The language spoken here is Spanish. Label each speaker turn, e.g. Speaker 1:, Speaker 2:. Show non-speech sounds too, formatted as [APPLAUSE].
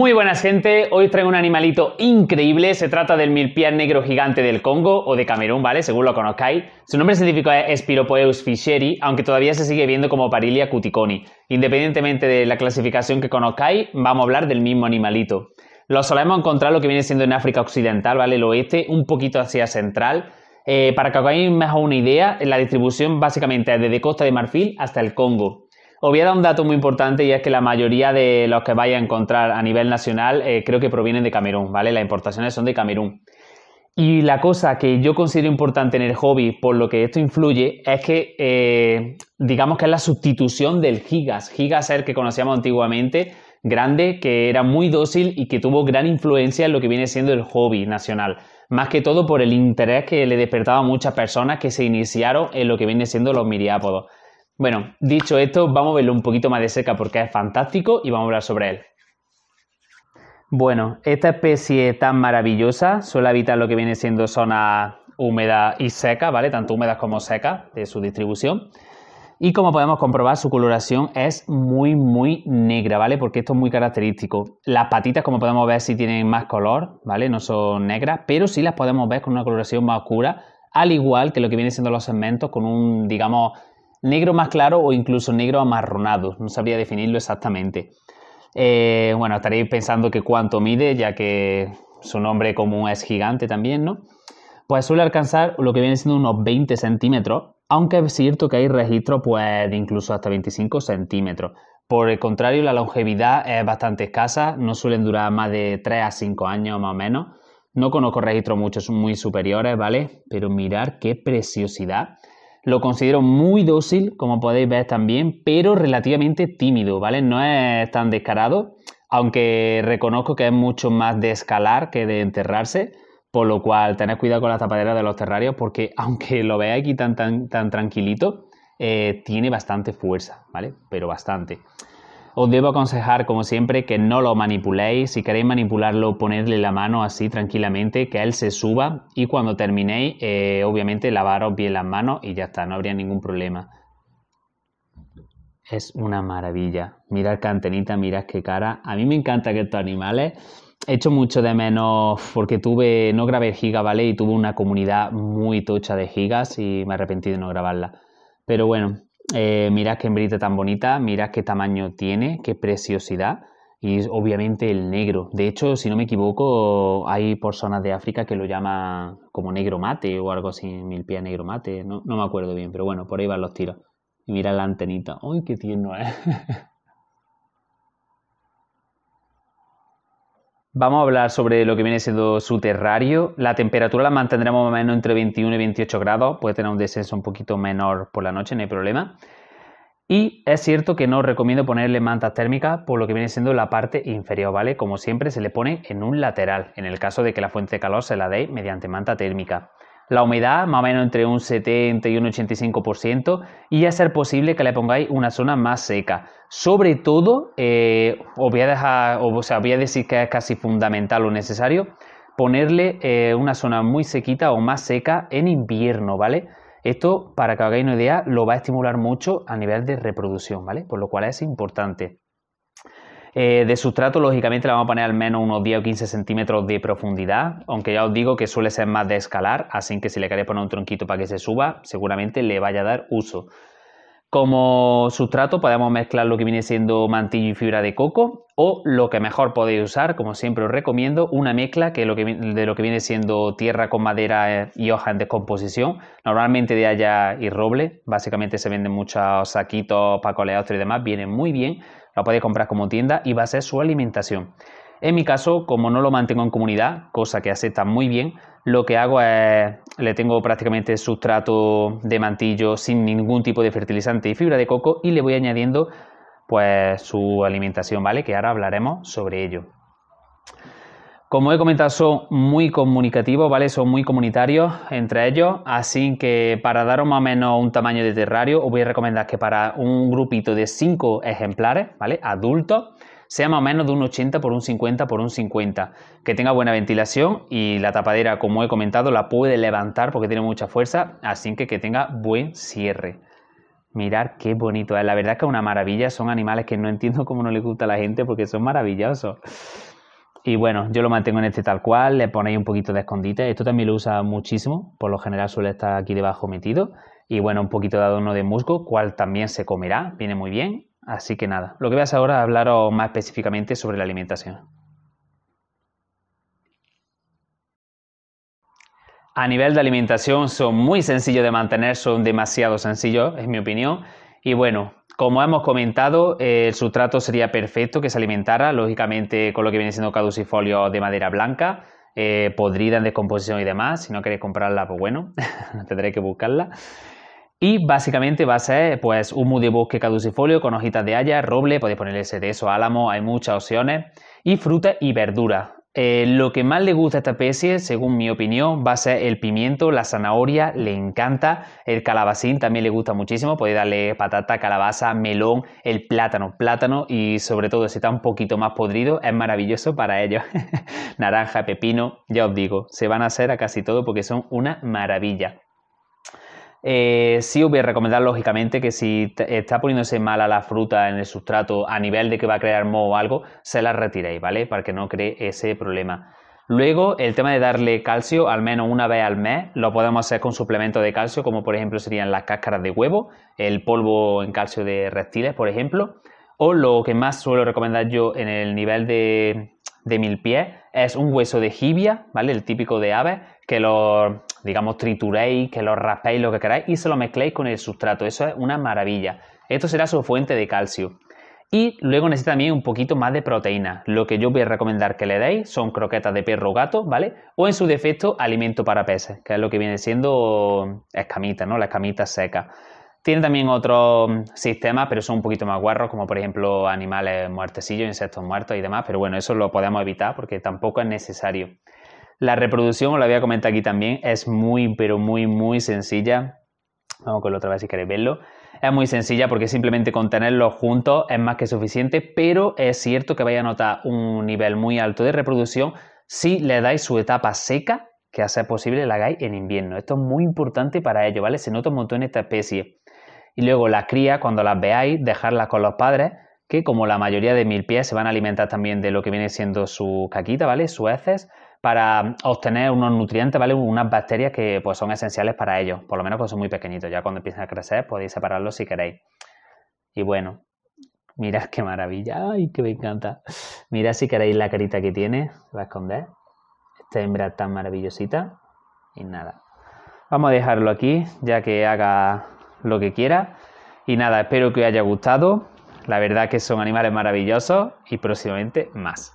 Speaker 1: Muy buenas gente, hoy traigo un animalito increíble, se trata del milpiar negro gigante del Congo o de Camerún, ¿vale? Según lo conozcáis. Su nombre científico es Spiropoeus fischeri, aunque todavía se sigue viendo como Parilia cuticoni. Independientemente de la clasificación que conozcáis, vamos a hablar del mismo animalito. Lo solemos encontrar lo que viene siendo en África Occidental, ¿vale? El oeste, un poquito hacia central. Eh, para que hagáis mejor una idea, la distribución básicamente es desde Costa de Marfil hasta el Congo. Os voy a dar un dato muy importante y es que la mayoría de los que vais a encontrar a nivel nacional eh, creo que provienen de Camerún, ¿vale? Las importaciones son de Camerún. Y la cosa que yo considero importante en el hobby, por lo que esto influye, es que eh, digamos que es la sustitución del gigas. Gigas es el que conocíamos antiguamente, grande, que era muy dócil y que tuvo gran influencia en lo que viene siendo el hobby nacional. Más que todo por el interés que le despertaba a muchas personas que se iniciaron en lo que viene siendo los miriápodos. Bueno, dicho esto, vamos a verlo un poquito más de cerca porque es fantástico y vamos a hablar sobre él. Bueno, esta especie tan maravillosa suele habitar lo que viene siendo zonas húmeda y secas, ¿vale? Tanto húmedas como secas de su distribución. Y como podemos comprobar, su coloración es muy, muy negra, ¿vale? Porque esto es muy característico. Las patitas, como podemos ver, sí tienen más color, ¿vale? No son negras, pero sí las podemos ver con una coloración más oscura, al igual que lo que viene siendo los segmentos, con un, digamos, negro más claro o incluso negro amarronado, no sabría definirlo exactamente. Eh, bueno, estaréis pensando que cuánto mide, ya que su nombre común es gigante también, ¿no? Pues suele alcanzar lo que viene siendo unos 20 centímetros, aunque es cierto que hay registros pues, de incluso hasta 25 centímetros. Por el contrario, la longevidad es bastante escasa, no suelen durar más de 3 a 5 años más o menos. No conozco registros muchos muy superiores, ¿vale? Pero mirar qué preciosidad lo considero muy dócil, como podéis ver también, pero relativamente tímido, ¿vale? No es tan descarado, aunque reconozco que es mucho más de escalar que de enterrarse, por lo cual tened cuidado con las tapaderas de los terrarios, porque [LAUGHS] aunque lo veáis aquí tan, tan, tan tranquilito, eh, tiene bastante fuerza, ¿vale? Pero bastante. Os debo aconsejar, como siempre, que no lo manipuléis. Si queréis manipularlo, ponedle la mano así tranquilamente, que él se suba y cuando terminéis, eh, obviamente, lavaros bien las manos y ya está, no habría ningún problema. Es una maravilla. Mirad cantenita, antenita, mirad qué cara. A mí me encanta que estos animales. He hecho mucho de menos porque tuve, no grabé giga, ¿vale? Y tuve una comunidad muy tocha de gigas y me arrepentí de no grabarla. Pero bueno, eh, mira mirad qué hembrita tan bonita, mirad qué tamaño tiene, qué preciosidad. Y obviamente el negro. De hecho, si no me equivoco, hay personas de África que lo llaman como negro mate o algo así, pies negro mate. No, me acuerdo bien, pero bueno, por ahí van los tiros. Y mira la antenita. ¡Ay, qué tierno es! ¿eh? [LAUGHS] Vamos a hablar sobre lo que viene siendo su terrario. La temperatura la mantendremos más o menos entre 21 y 28 grados. Puede tener un descenso un poquito menor por la noche, no hay problema. Y es cierto que no recomiendo ponerle mantas térmicas por lo que viene siendo la parte inferior, ¿vale? Como siempre se le pone en un lateral, en el caso de que la fuente de calor se la dé mediante manta térmica la humedad más o menos entre un 70 y un 85% y a ser posible que le pongáis una zona más seca. Sobre todo, eh, os, voy a dejar, decir que es casi fundamental o necesario ponerle eh, una zona muy sequita o más seca en invierno, ¿vale? Esto, para que hagáis una idea, lo va a estimular mucho a nivel de reproducción, ¿vale? Por lo cual es importante. Eh, de sustrato, lógicamente, le vamos a poner al menos unos 10 o 15 centímetros de profundidad, aunque ya os digo que suele ser más de escalar, así que si le queréis poner un tronquito para que se suba, seguramente le vaya a dar uso. Como sustrato podemos mezclar lo que viene siendo mantillo y fibra de coco o lo que mejor podéis usar, como siempre os recomiendo, una mezcla que de lo que viene siendo tierra con madera eh, y hoja en descomposición, normalmente de haya y roble, básicamente se venden muchos saquitos, pacoleados y demás, vienen muy bien la podéis comprar como tienda y va a ser su alimentación. En mi caso, como no lo mantengo en comunidad, cosa que acepta muy bien, lo que hago es le tengo prácticamente sustrato de mantillo sin ningún tipo de fertilizante y fibra de coco y le voy añadiendo pues su alimentación, ¿vale? Que ahora hablaremos sobre ello. Como he comentado, son muy comunicativos, ¿vale? Son muy comunitarios entre ellos, así que para daros más o menos un tamaño de terrario, os voy a recomendar que para un grupito de 5 ejemplares, ¿vale? Adultos, sea más o menos de un 80 por un 50 por un 50, que tenga buena ventilación y la tapadera, como he comentado, la puede levantar porque tiene mucha fuerza, así que que tenga buen cierre. Mirar qué bonito es, ¿eh? la verdad es que es una maravilla, son animales que no entiendo cómo no les gusta a la gente porque son maravillosos. Y bueno, yo lo mantengo en este tal cual, le ponéis un poquito de escondite. Esto también lo usa muchísimo, por lo general suele estar aquí debajo metido. Y bueno, un poquito de adorno de musgo, cual también se comerá, viene muy bien. Así que nada, lo que voy a hacer ahora es hablaros más específicamente sobre la alimentación. A nivel de alimentación son muy sencillos de mantener, son demasiado sencillos, en mi opinión. Y bueno, como hemos comentado, eh, el sustrato sería perfecto que se alimentara, lógicamente, con lo que viene siendo caducifolio de madera blanca, eh, podrida en descomposición y demás. Si no queréis comprarla, pues bueno, [LAUGHS] tendréis que buscarla. Y básicamente va a ser pues un de bosque caducifolio con hojitas de haya, roble, podéis ponerle ese de eso, álamo, hay muchas opciones. Y fruta y verdura. Eh, lo que más le gusta a esta especie, según mi opinión, va a ser el pimiento, la zanahoria, le encanta, el calabacín también le gusta muchísimo, podéis darle patata, calabaza, melón, el plátano, plátano y sobre todo si está un poquito más podrido, es maravilloso para ellos. [LAUGHS] Naranja, pepino, ya os digo, se van a hacer a casi todo porque son una maravilla. Eh, sí os voy a recomendar, lógicamente, que si está poniéndose mala la fruta en el sustrato a nivel de que va a crear moho o algo, se la retiréis, ¿vale? Para que no cree ese problema. Luego, el tema de darle calcio al menos una vez al mes, lo podemos hacer con suplementos de calcio, como por ejemplo serían las cáscaras de huevo, el polvo en calcio de reptiles, por ejemplo. O lo que más suelo recomendar yo en el nivel de, de mil pies es un hueso de jibia, ¿vale? El típico de aves, que los digamos, trituréis, que lo raspéis, lo que queráis, y se lo mezcléis con el sustrato. Eso es una maravilla. Esto será su fuente de calcio. Y luego necesita también un poquito más de proteína. Lo que yo voy a recomendar que le deis son croquetas de perro o gato, ¿vale? O en su defecto, alimento para peces, que es lo que viene siendo escamita, ¿no? La escamita seca. Tiene también otros sistemas, pero son un poquito más guarros, como por ejemplo animales muertecillos, insectos muertos y demás. Pero bueno, eso lo podemos evitar porque tampoco es necesario. La reproducción, os la voy a aquí también, es muy, pero muy, muy sencilla. Vamos con la otra vez si queréis verlo. Es muy sencilla porque simplemente con juntos es más que suficiente, pero es cierto que vais a notar un nivel muy alto de reproducción si le dais su etapa seca, que hace posible la hagáis en invierno. Esto es muy importante para ello, ¿vale? Se nota un montón esta especie. Y luego la cría, cuando las veáis, dejarlas con los padres que como la mayoría de mil pies se van a alimentar también de lo que viene siendo su caquita, ¿vale? Sus heces, para obtener unos nutrientes, ¿vale? Unas bacterias que pues son esenciales para ellos, por lo menos cuando pues, son muy pequeñitos, ya cuando empiezan a crecer podéis separarlos si queréis. Y bueno, mirad qué maravilla, ay, que me encanta. Mirad si queréis la carita que tiene, se va a esconder. Esta hembra tan maravillosita. Y nada, vamos a dejarlo aquí, ya que haga lo que quiera. Y nada, espero que os haya gustado. La verdad que son animales maravillosos y próximamente más.